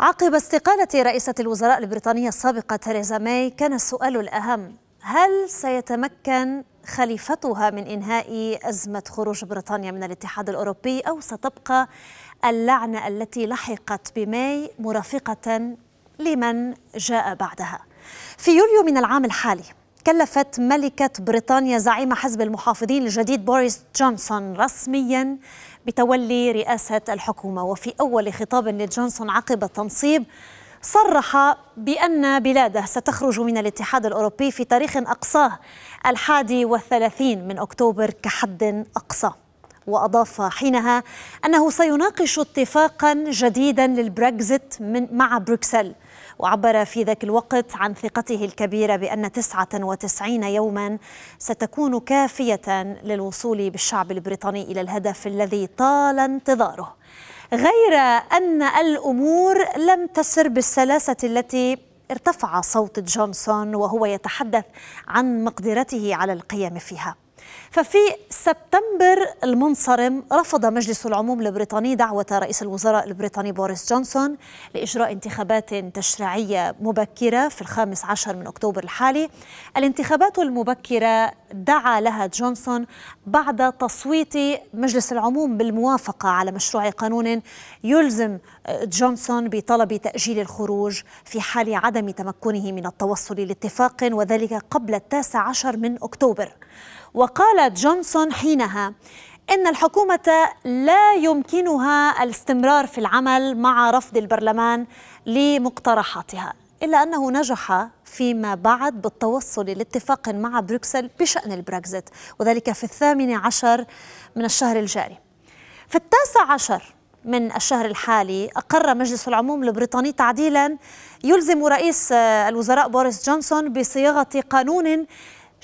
عقب استقالة رئيسة الوزراء البريطانية السابقة تريزا ماي كان السؤال الأهم هل سيتمكن خليفتها من إنهاء أزمة خروج بريطانيا من الاتحاد الأوروبي أو ستبقى اللعنة التي لحقت بماي مرافقة لمن جاء بعدها في يوليو من العام الحالي كلفت ملكة بريطانيا زعيم حزب المحافظين الجديد بوريس جونسون رسميا بتولي رئاسة الحكومة وفي أول خطاب لجونسون عقب التنصيب صرح بأن بلاده ستخرج من الاتحاد الأوروبي في تاريخ أقصاه الحادي والثلاثين من أكتوبر كحد أقصى وأضاف حينها أنه سيناقش اتفاقا جديدا للبريكزيت من مع بروكسل وعبر في ذاك الوقت عن ثقته الكبيرة بأن 99 يوما ستكون كافية للوصول بالشعب البريطاني إلى الهدف الذي طال انتظاره غير أن الأمور لم تسر بالسلاسة التي ارتفع صوت جونسون وهو يتحدث عن مقدرته على القيام فيها ففي سبتمبر المنصرم رفض مجلس العموم البريطاني دعوة رئيس الوزراء البريطاني بوريس جونسون لإجراء انتخابات تشريعية مبكرة في الخامس عشر من أكتوبر الحالي الانتخابات المبكرة دعا لها جونسون بعد تصويت مجلس العموم بالموافقة على مشروع قانون يلزم جونسون بطلب تأجيل الخروج في حال عدم تمكنه من التوصل لاتفاق وذلك قبل التاسع عشر من أكتوبر وقالت جونسون حينها ان الحكومه لا يمكنها الاستمرار في العمل مع رفض البرلمان لمقترحاتها الا انه نجح فيما بعد بالتوصل لاتفاق مع بروكسل بشان البريكزيت وذلك في الثامن عشر من الشهر الجاري في التاسع عشر من الشهر الحالي أقر مجلس العموم البريطاني تعديلا يلزم رئيس الوزراء بوريس جونسون بصياغة قانون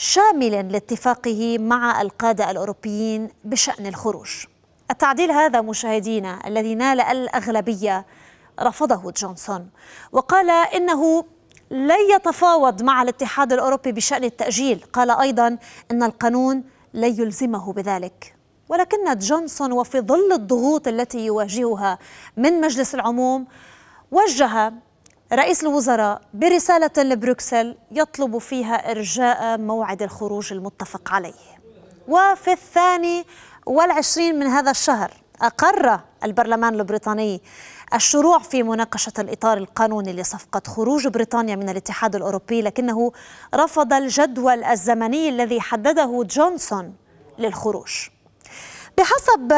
شاملا لاتفاقه مع القادة الأوروبيين بشأن الخروج التعديل هذا مشاهدينا الذي نال الأغلبية رفضه جونسون وقال إنه لن يتفاوض مع الاتحاد الأوروبي بشأن التأجيل قال أيضا إن القانون لن يلزمه بذلك ولكن جونسون وفي ظل الضغوط التي يواجهها من مجلس العموم وجه رئيس الوزراء برسالة لبروكسل يطلب فيها إرجاء موعد الخروج المتفق عليه وفي الثاني والعشرين من هذا الشهر أقر البرلمان البريطاني الشروع في مناقشة الإطار القانوني لصفقة خروج بريطانيا من الاتحاد الأوروبي لكنه رفض الجدول الزمني الذي حدده جونسون للخروج بحسب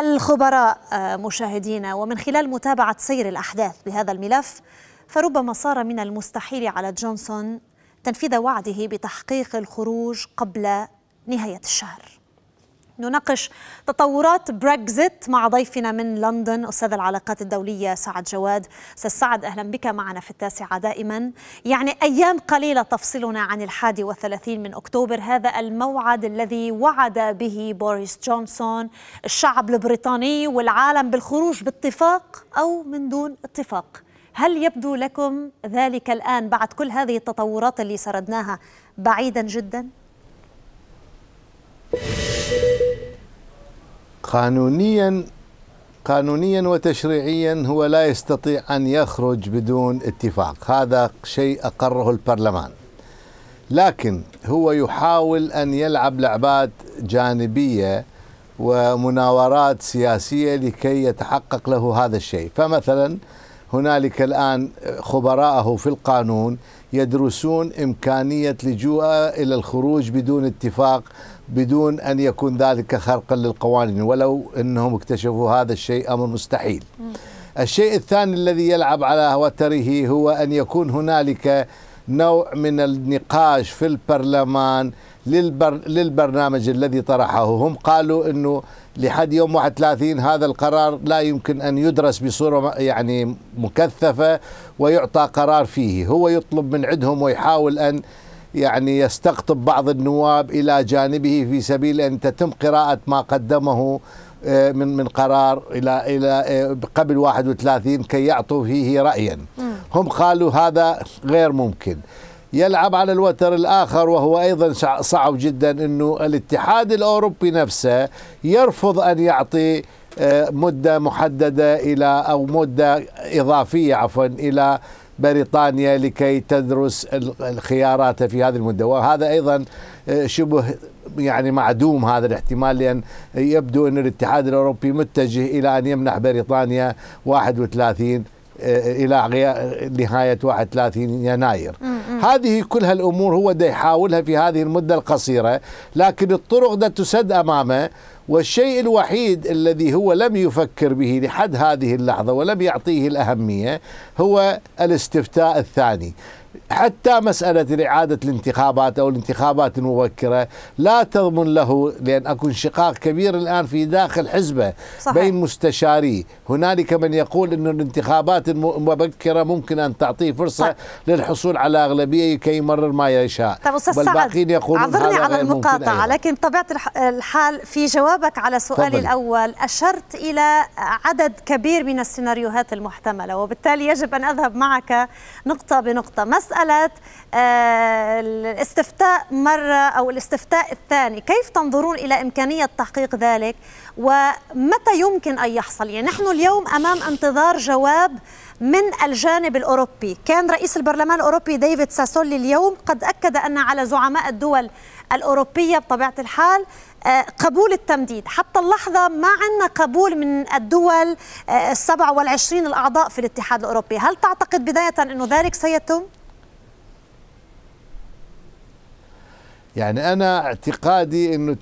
الخبراء مشاهدينا ومن خلال متابعة سير الأحداث بهذا الملف فربما صار من المستحيل على جونسون تنفيذ وعده بتحقيق الخروج قبل نهاية الشهر نناقش تطورات بريكزيت مع ضيفنا من لندن استاذ العلاقات الدوليه سعد جواد استاذ سعد اهلا بك معنا في التاسعه دائما يعني ايام قليله تفصلنا عن الحادي والثلاثين من اكتوبر هذا الموعد الذي وعد به بوريس جونسون الشعب البريطاني والعالم بالخروج باتفاق او من دون اتفاق هل يبدو لكم ذلك الآن بعد كل هذه التطورات اللي سردناها بعيدا جدا؟ قانونيا قانونيا وتشريعيا هو لا يستطيع ان يخرج بدون اتفاق، هذا شيء اقره البرلمان. لكن هو يحاول ان يلعب لعبات جانبيه ومناورات سياسيه لكي يتحقق له هذا الشيء، فمثلا هنالك الآن خبراءه في القانون يدرسون إمكانية لجوءه إلى الخروج بدون اتفاق بدون أن يكون ذلك خرقا للقوانين ولو أنهم اكتشفوا هذا الشيء أمر مستحيل الشيء الثاني الذي يلعب على وتره هو أن يكون هنالك نوع من النقاش في البرلمان للبر للبرنامج الذي طرحه هم قالوا انه لحد يوم 31 هذا القرار لا يمكن ان يدرس بصوره يعني مكثفه ويعطى قرار فيه هو يطلب من عندهم ويحاول ان يعني يستقطب بعض النواب الى جانبه في سبيل ان تتم قراءه ما قدمه آه، من من قرار الى الى آه، قبل 31 كي يعطوا فيه رايا هم قالوا هذا غير ممكن يلعب على الوتر الاخر وهو ايضا صعب جدا انه الاتحاد الاوروبي نفسه يرفض ان يعطي آه، مده محدده الى او مده اضافيه عفوا الى بريطانيا لكي تدرس الخيارات في هذه المده وهذا ايضا شبه يعني معدوم هذا الاحتمال لأن يبدو أن الاتحاد الأوروبي متجه إلى أن يمنح بريطانيا 31 آه، الى نهايه 31 يناير هذه كل هالامور هو دا يحاولها في هذه المده القصيره لكن الطرق دا تسد امامه والشيء الوحيد الذي هو لم يفكر به لحد هذه اللحظه ولم يعطيه الاهميه هو الاستفتاء الثاني حتى مسألة إعادة الانتخابات أو الانتخابات المبكرة لا تضمن له لأن أكو انشقاق كبير الآن في داخل حزبه صحيح. بين مستشاريه هنالك من يقول أن الانتخابات المبكرة ممكن أن تعطيه فرصة صح. للحصول على أغلبية كي يمرر ما يشاء طيب والباقين يقولون عذرني على المقاطعة لكن طبيعة الحال في جواب جوابك على سؤالي الأول أشرت إلى عدد كبير من السيناريوهات المحتملة وبالتالي يجب أن أذهب معك نقطة بنقطة مسألة آه، الاستفتاء مرة أو الاستفتاء الثاني كيف تنظرون إلى إمكانية تحقيق ذلك ومتى يمكن أن يحصل يعني نحن اليوم أمام انتظار جواب من الجانب الأوروبي كان رئيس البرلمان الأوروبي ديفيد ساسولي اليوم قد أكد أن على زعماء الدول الأوروبية بطبيعة الحال آه، قبول التمديد حتى اللحظة ما عندنا قبول من الدول آه، السبع والعشرين الأعضاء في الاتحاد الأوروبي هل تعتقد بداية أن ذلك سيتم؟ يعني أنا اعتقادي أنه 90%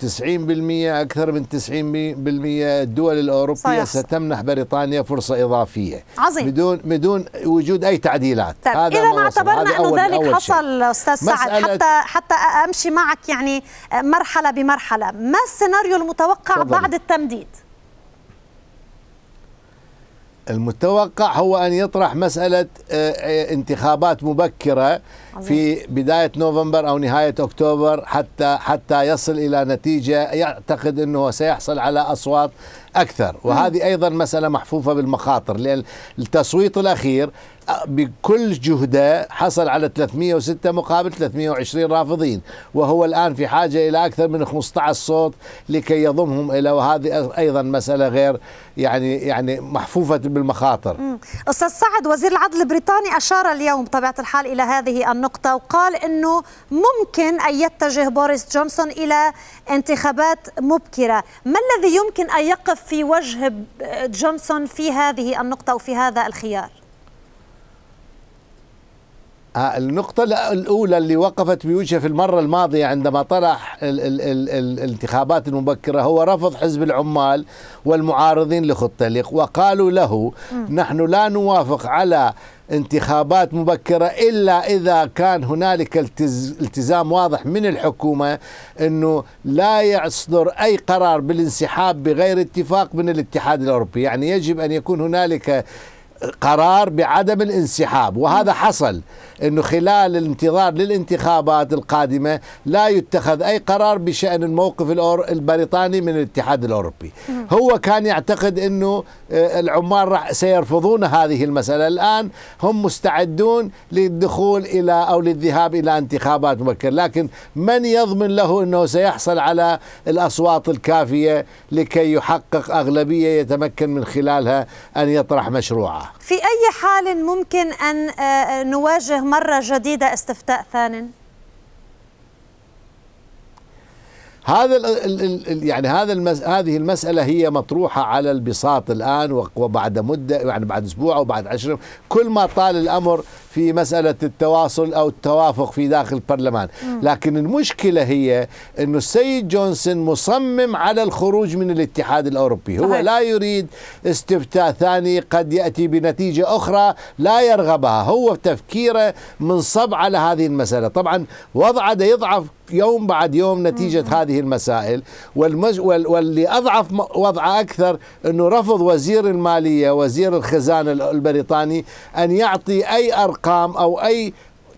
أكثر من 90% الدول الأوروبية صحيح. ستمنح بريطانيا فرصة إضافية عظيم بدون بدون وجود أي تعديلات طيب. هذا إذا ما اعتبرنا أنه ذلك أول حصل أستاذ سعد حتى حتى أمشي معك يعني مرحلة بمرحلة ما السيناريو المتوقع فضل. بعد التمديد؟ المتوقع هو أن يطرح مسألة آه، آه، انتخابات مبكرة في بدايه نوفمبر او نهايه اكتوبر حتى حتى يصل الى نتيجه يعتقد انه سيحصل على اصوات اكثر وهذه ايضا مساله محفوفه بالمخاطر لان التصويت الاخير بكل جهده حصل على 306 مقابل 320 رافضين وهو الان في حاجه الى اكثر من 15 صوت لكي يضمهم الى وهذه ايضا مساله غير يعني يعني محفوفه بالمخاطر. استاذ سعد وزير العدل البريطاني اشار اليوم بطبيعه الحال الى هذه النقطه النقطة وقال أنه ممكن أن يتجه بوريس جونسون إلى انتخابات مبكرة ما الذي يمكن أن يقف في وجه جونسون في هذه النقطة وفي هذا الخيار؟ آه، النقطة الأولى اللي وقفت بوجهه في المرة الماضية عندما طرح ال ال ال الانتخابات المبكرة هو رفض حزب العمال والمعارضين لخطة وقالوا له نحن لا نوافق على انتخابات مبكرة إلا إذا كان هنالك التزام واضح من الحكومة أنه لا يصدر أي قرار بالانسحاب بغير اتفاق من الاتحاد الأوروبي يعني يجب أن يكون هنالك قرار بعدم الانسحاب وهذا حصل انه خلال الانتظار للانتخابات القادمه لا يتخذ اي قرار بشان الموقف البريطاني من الاتحاد الاوروبي هو كان يعتقد انه آه، العمال سيرفضون هذه المساله الان هم مستعدون للدخول الى او للذهاب الى انتخابات مبكره لكن من يضمن له انه سيحصل على الاصوات الكافيه لكي يحقق اغلبيه يتمكن من خلالها ان يطرح مشروعه في أي حال ممكن أن آه، آه، نواجه مرة جديدة استفتاء ثان؟ هذا يعني هذا المس هذه المساله هي مطروحه على البساط الان وبعد مده يعني بعد اسبوع او بعد 10 كل ما طال الامر في مسألة التواصل أو التوافق في داخل البرلمان لكن المشكلة هي أن السيد جونسون مصمم على الخروج من الاتحاد الأوروبي هو لا يريد استفتاء ثاني قد يأتي بنتيجة أخرى لا يرغبها هو تفكيره منصب على هذه المسألة طبعا وضعه يضعف يوم بعد يوم نتيجة مم. هذه المسائل والمج... وال... واللي أضعف وضعه أكثر أنه رفض وزير المالية وزير الخزانة البريطاني أن يعطي أي أرقام ارقام أو أي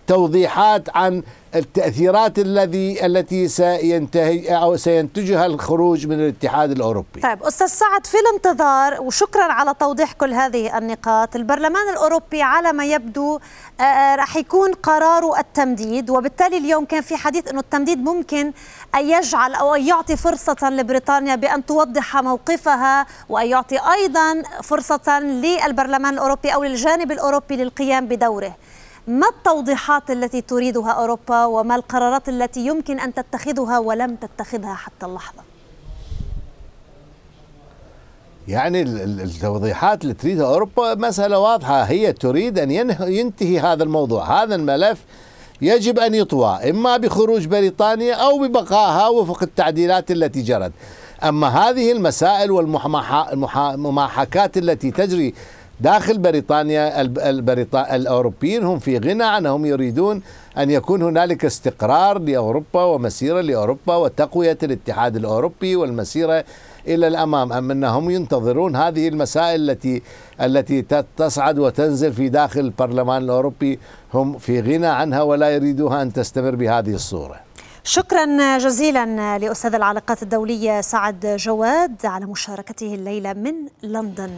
توضيحات عن التأثيرات الذي التي سينتهي أو سينتجها الخروج من الاتحاد الأوروبي طيب أستاذ سعد في الانتظار وشكرا على توضيح كل هذه النقاط البرلمان الأوروبي على ما يبدو آه، آه، رح يكون قراره التمديد وبالتالي اليوم كان في حديث أنه التمديد ممكن أن يجعل أو أن يعطي فرصة لبريطانيا بأن توضح موقفها وأن يعطي أيضا فرصة للبرلمان الأوروبي أو للجانب الأوروبي للقيام بدوره ما التوضيحات التي تريدها أوروبا وما القرارات التي يمكن أن تتخذها ولم تتخذها حتى اللحظة يعني التوضيحات اللي تريدها أوروبا مسألة واضحة هي تريد أن ينتهي هذا الموضوع هذا الملف يجب أن يطوى إما بخروج بريطانيا أو ببقائها وفق التعديلات التي جرت أما هذه المسائل والمحاكات التي تجري داخل بريطانيا البريطا... الأوروبيين هم في غنى عنهم يريدون أن يكون هنالك استقرار لأوروبا ومسيرة لأوروبا وتقوية الاتحاد الأوروبي والمسيرة إلى الأمام أم أنهم ينتظرون هذه المسائل التي التي تصعد وتنزل في داخل البرلمان الأوروبي هم في غنى عنها ولا يريدوها أن تستمر بهذه الصورة شكرا جزيلا لأستاذ العلاقات الدولية سعد جواد على مشاركته الليلة من لندن